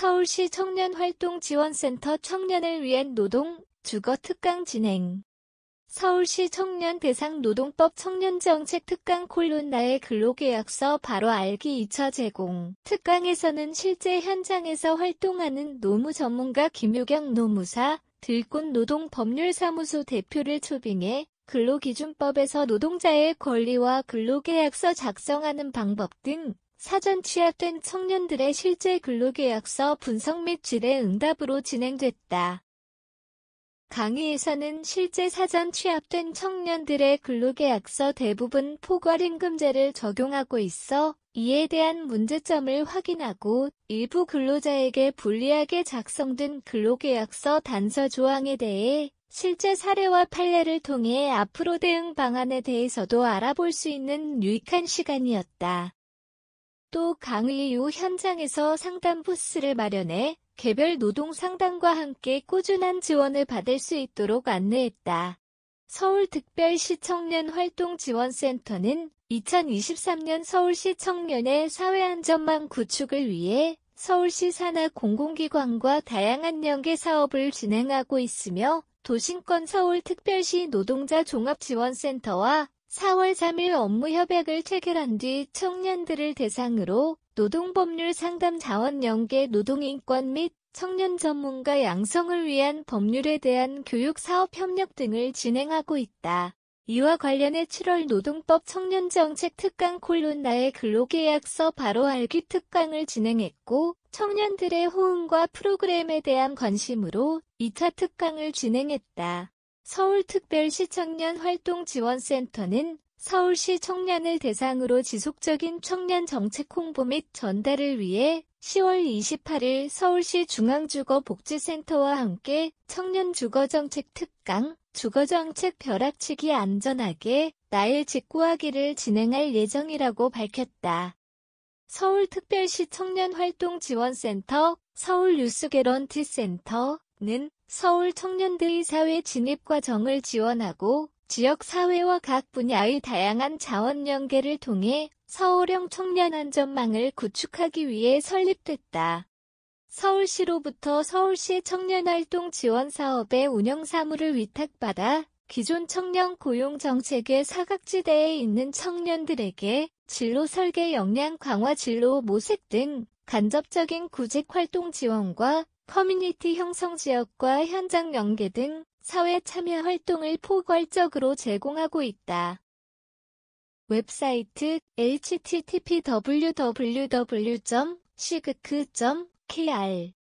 서울시 청년활동지원센터 청년을 위한 노동 주거 특강 진행 서울시 청년 대상 노동법 청년정책 특강 콜론 나의 근로계약서 바로 알기 2차 제공 특강에서는 실제 현장에서 활동하는 노무 전문가 김효경 노무사 들꽃 노동 법률사무소 대표를 초빙해 근로기준법에서 노동자의 권리와 근로계약서 작성하는 방법 등 사전 취합된 청년들의 실제 근로계약서 분석 및 질의 응답으로 진행됐다. 강의에서는 실제 사전 취합된 청년들의 근로계약서 대부분 포괄임금제를 적용하고 있어 이에 대한 문제점을 확인하고 일부 근로자에게 불리하게 작성된 근로계약서 단서 조항에 대해 실제 사례와 판례를 통해 앞으로 대응 방안에 대해서도 알아볼 수 있는 유익한 시간이었다. 또 강의유 현장에서 상담 부스를 마련해 개별 노동 상담과 함께 꾸준한 지원을 받을 수 있도록 안내했다. 서울특별시 청년활동지원센터는 2023년 서울시 청년의 사회안전망 구축을 위해 서울시 산하 공공기관과 다양한 연계 사업을 진행하고 있으며 도심권 서울특별시 노동자 종합지원센터와 4월 3일 업무 협약을 체결한 뒤 청년들을 대상으로 노동법률 상담 자원 연계 노동인권 및 청년 전문가 양성을 위한 법률에 대한 교육 사업 협력 등을 진행하고 있다. 이와 관련해 7월 노동법 청년정책 특강 콜론나의 근로계약서 바로 알기 특강을 진행했고 청년들의 호응과 프로그램에 대한 관심으로 2차 특강을 진행했다. 서울특별시 청년활동지원센터는 서울시 청년을 대상으로 지속적인 청년 정책 홍보 및 전달을 위해 10월 28일 서울시 중앙주거복지센터와 함께 청년주거정책 특강, 주거정책 벼락치기 안전하게 나일 직구하기를 진행할 예정이라고 밝혔다. 서울특별시 청년활동지원센터, 서울뉴스개런티센터는 서울 청년들의 사회 진입 과정을 지원하고 지역사회와 각 분야의 다양한 자원 연계를 통해 서울형 청년 안전망을 구축하기 위해 설립됐다. 서울시로부터 서울시 청년활동 지원 사업의 운영 사무를 위탁받아 기존 청년 고용 정책의 사각지대에 있는 청년들에게 진로 설계 역량 강화 진로 모색 등 간접적인 구직 활동 지원과 커뮤니티 형성 지역과 현장 연계 등 사회 참여 활동을 포괄적으로 제공하고 있다. 웹사이트 http www.sigk.kr